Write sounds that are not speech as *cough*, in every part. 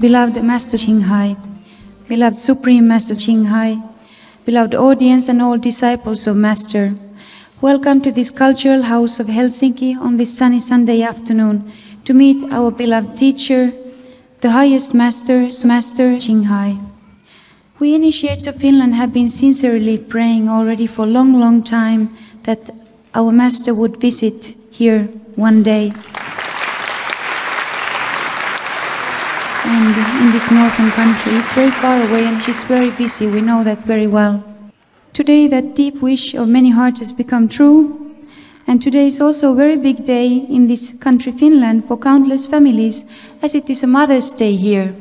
Beloved Master Shanghai, beloved Supreme Master Shanghai, beloved audience and all disciples of Master, welcome to this cultural house of Helsinki on this sunny Sunday afternoon to meet our beloved teacher, the highest Master, Master Shanghai. We initiates of Finland have been sincerely praying already for a long, long time that our Master would visit here one day. in, the, in this northern country. It's very far away and she's very busy, we know that very well. Today, that deep wish of many hearts has become true, and today is also a very big day in this country, Finland, for countless families, as it is a Mother's Day here.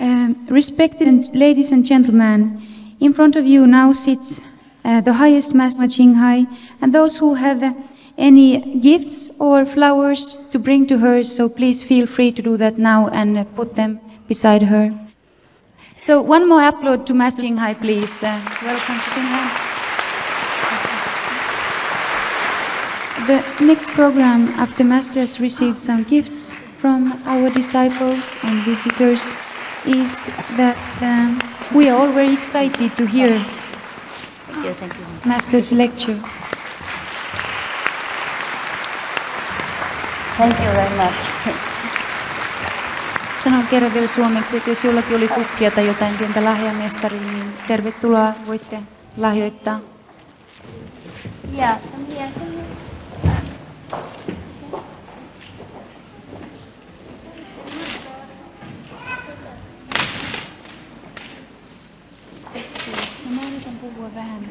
Um, respected ladies and gentlemen, in front of you now sits uh, the highest master Qinghai, and those who have uh, any gifts or flowers to bring to her, so please feel free to do that now and uh, put them beside her. So one more applaud to Master Jinghai, please. Uh, welcome to Shanghai. The next program after Masters received some gifts from our disciples and visitors is that um, we are all very excited to hear thank you, thank you. Master's lecture. Thank you very much. *laughs* Sanon kerran vielä suomeksi, että jos jollakin oli kukkia tai jotain pientä lahjamestaria, niin tervetuloa, voitte lahjoittaa. Ja. No mä yritän puhua vähän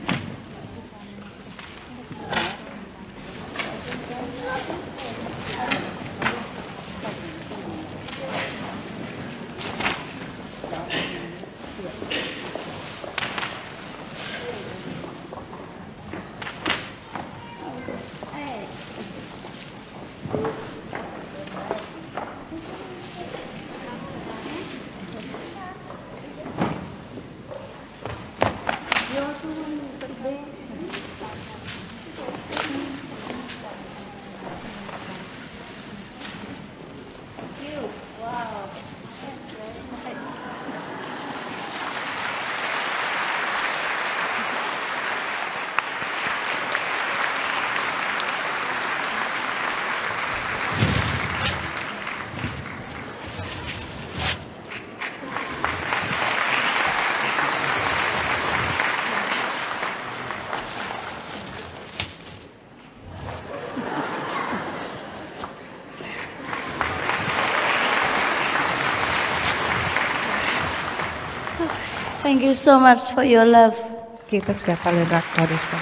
Thank you so much for your love. Kiitoksia paljon rakkaudesta.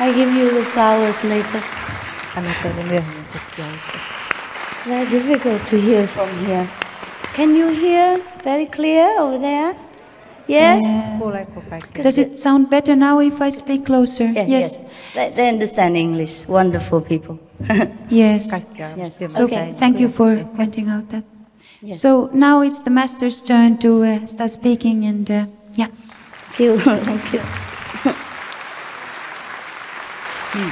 I give you the flowers later. Anna teille myöhemmin Very difficult to hear from here. Can you hear very clear over there? Yes? Yeah. Does it sound better now if I speak closer? Yeah, yes. yes. They understand English. Wonderful people. *laughs* yes. yes. So okay. thank you for pointing out that. Yes. So now it's the master's turn to uh, start speaking and uh, yeah. Thank you. *laughs* Thank you. Hmm.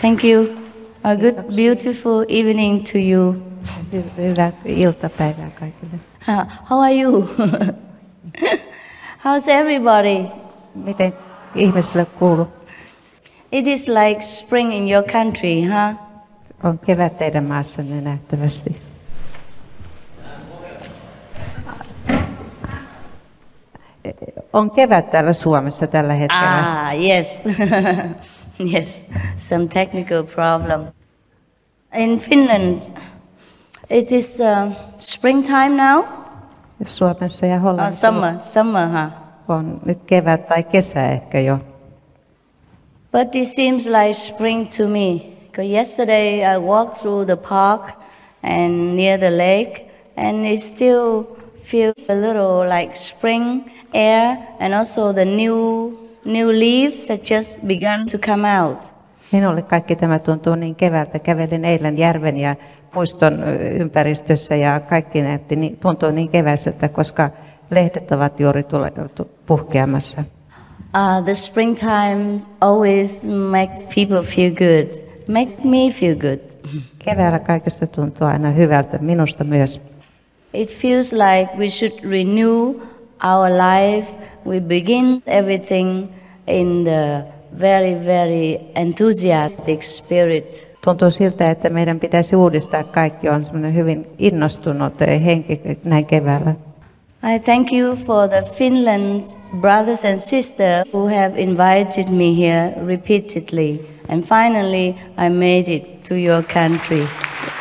Thank you. A good, beautiful evening to you. *laughs* Uh, how are you? *laughs* How's everybody? It is like spring in your country, huh? on kevät teidän maassanne nähtävästi. On kevät täällä Suomessa tällä hetkellä. Ah, yes. *laughs* yes, some technical problem. In Finland, it is uh, springtime now. Suomessa ja Hollannissa oh, summer, summer, huh? on nyt kevät tai kesä ehkä jo. But it seems like spring to me. So yesterday I walked through the park and near the lake, and it still feels a little like spring air, and also the new new leaves that just began to come out. Minulle kaikki tämä tuntuu niin keväältä. Kävelin eilen järven ja puiston ympäristössä ja kaikki näytti, niin, tuntuu niin keväiseltä, koska lehdet ovat juuri tule, puhkeamassa. Uh, the springtime always makes people feel good makes me feel good. Keväällä kaikesta tuntuu aina hyvältä, minusta myös. It feels like we should renew our life. We begin everything in the very, very enthusiastic spirit. Tuntuu siltä, että meidän pitäisi uudistaa kaikki. On semmoinen hyvin innostunut eh, henki näin keväällä. I thank you for the Finland brothers and sisters who have invited me here repeatedly. And finally, I made it to your country.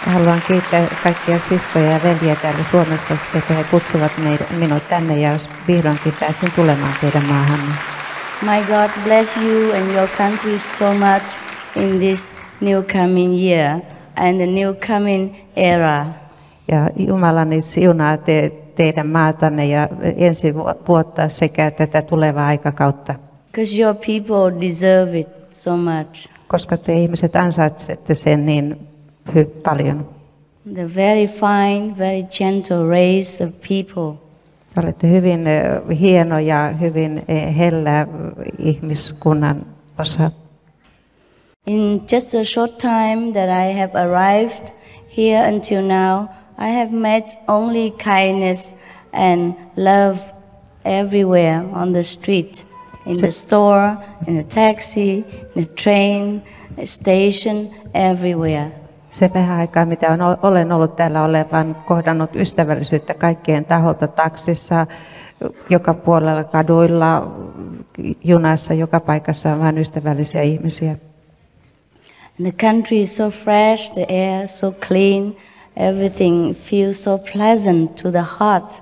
Haluan kiittää kaikkia siskoja ja veljiä täällä Suomessa, että he kutsuvat minut tänne ja vihdoinkin pääsin tulemaan teidän My God bless you and your country so much in this new coming year and the new coming era. Ja Jumalani siunaa te teidän maatanne ja ensi vuotta sekä tätä tulevaa aikakautta. your people deserve it so much. Koska te ihmiset ansaitsette sen niin paljon. The very fine, very gentle race of people. Te olette hyvin hieno ja hyvin e, hellä ihmiskunnan osa. In just a short time that I have arrived here until now, I have met only kindness and love everywhere on the street, in the store, in the taxi, in the train, the station, everywhere. Se vähän aikaa, mitä on, olen ollut täällä, olevan, kohdannut ystävällisyyttä kaikkien taholta taksissa, joka puolella kaduilla, junassa, joka paikassa on vain ystävällisiä ihmisiä. And the country is so fresh, the air so clean. Everything feels so pleasant to the heart.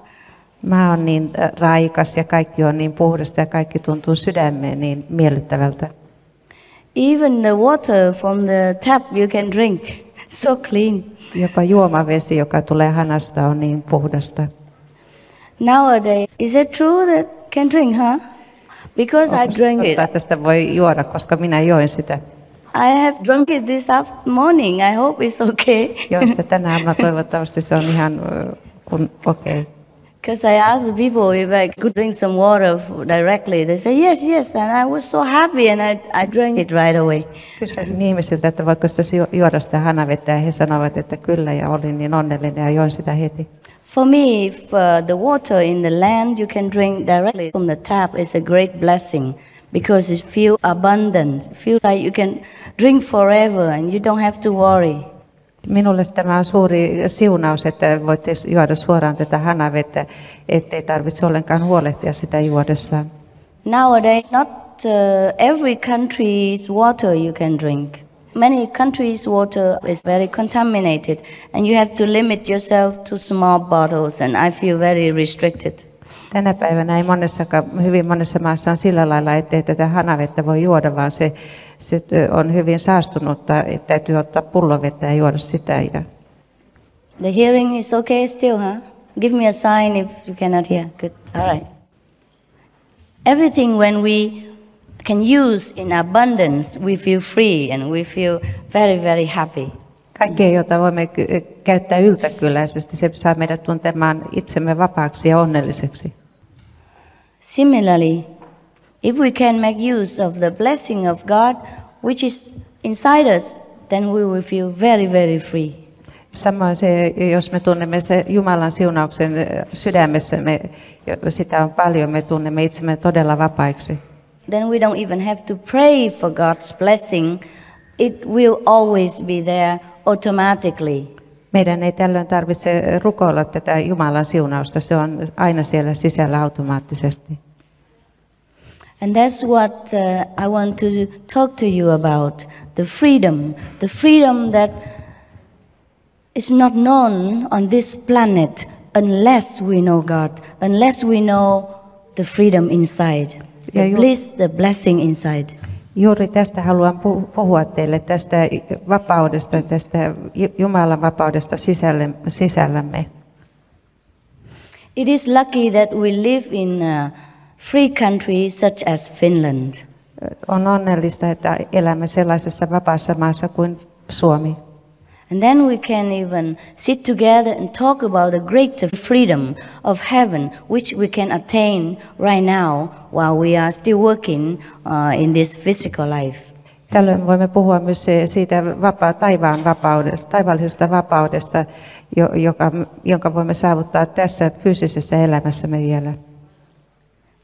Mä oon niin äh, raikas ja kaikki on niin puhdasta ja kaikki tuntuu sydämeen niin miellyttävältä. Even the water from the tap you can drink, *laughs* so clean. Jopa juomavesi, joka tulee hanasta, on niin puhdasta. Nowadays, is it true that can drink, huh? Because Onko I drink it. Tästä voi juoda, koska minä join sitä. I have drunk it this morning. I hope it's okay. Joo, sitä *laughs* tänä aamuna toivottavasti se on ihan kun okei. Okay. Because I asked people if I could drink some water directly. They said yes, yes, and I was so happy and I, I drank it right away. Kysyin ihmisiltä, että voiko sitä juoda sitä hanavettä ja he sanoivat, että kyllä ja olin niin onnellinen ja join sitä heti. For me, if, uh, the water in the land you can drink directly from the tap is a great blessing. because it feels abundant. It feels like you can drink forever and you don't have to worry. Minulle tämä on suuri siunaus, että voitte juoda suoraan tätä hanavettä, ettei tarvitse ollenkaan huolehtia sitä juodessaan. Nowadays, not uh, every country's water you can drink. Many countries' water is very contaminated, and you have to limit yourself to small bottles, and I feel very restricted. tänä päivänä ei monessa, hyvin monessa maassa on sillä lailla, ettei tätä hanavettä voi juoda, vaan se, se on hyvin saastunutta, että täytyy ottaa pullovettä ja juoda sitä. Ja... The hearing is okay still, huh? Give me a sign if you cannot hear. Good, all right. Everything when we can use in abundance, we feel free and we feel very, very happy. Kaikkea, jota voimme käyttää yltäkyläisesti, se saa meidät tuntemaan itsemme vapaaksi ja onnelliseksi. Similarly, if we can make use of the blessing of God which is inside us, then we will feel very, very free. Samoin se, jos me tunnemme se Jumalan siunauksen eh, sydämessä, me, sitä on paljon, me tunnemme itsemme todella vapaiksi. Then we don't even have to pray for God's blessing. It will always be there automatically. Meidän ei tällöin tarvitse rukoilla tätä Jumalan siunausta, se on aina siellä sisällä automaattisesti. And that's what uh, I want to talk to you about, the freedom, the freedom that is not known on this planet unless we know God, unless we know the freedom inside, the bliss, the blessing inside. Juuri tästä haluan puhua teille, tästä vapaudesta, tästä Jumalan vapaudesta sisällämme. It is lucky that we live in a free country such as Finland. On onnellista, että elämme sellaisessa vapaassa maassa kuin Suomi. And then we can even sit together and talk about the greater freedom of heaven, which we can attain right now while we are still working uh, in this physical life. Tällöin voimme puhua myös siitä vapaa, taivaan vapaudesta, taivaallisesta vapaudesta, joka, jonka voimme saavuttaa tässä fyysisessä elämässämme vielä.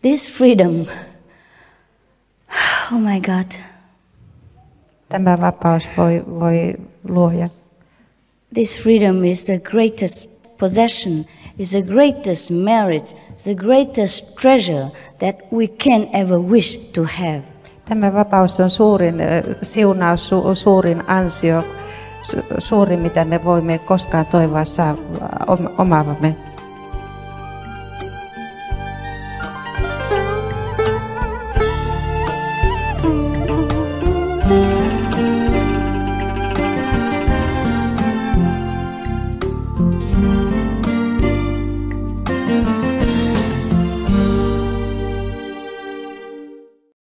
This freedom, oh my God. Tämä vapaus voi, voi luoja. This freedom is the greatest possession, is the greatest merit, the greatest treasure that we can ever wish to have. Tämä vapaus on suurin siunaus, su, suurin ansio, su, suurin mitä me voimme koskaan toivoa saa omavamme.